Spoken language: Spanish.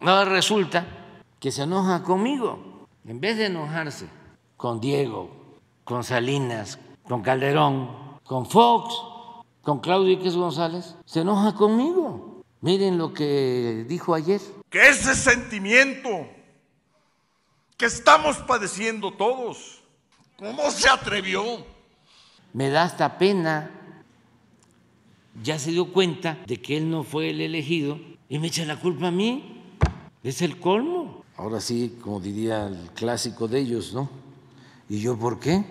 Ahora resulta que se enoja conmigo, en vez de enojarse con Diego, con Salinas, con Calderón, con Fox, con Claudio X González, se enoja conmigo. Miren lo que dijo ayer. Que ese sentimiento que estamos padeciendo todos, ¿cómo se atrevió? Me da hasta pena. Ya se dio cuenta de que él no fue el elegido y me echa la culpa a mí. Es el colmo. Ahora sí, como diría el clásico de ellos, ¿no? ¿Y yo por qué?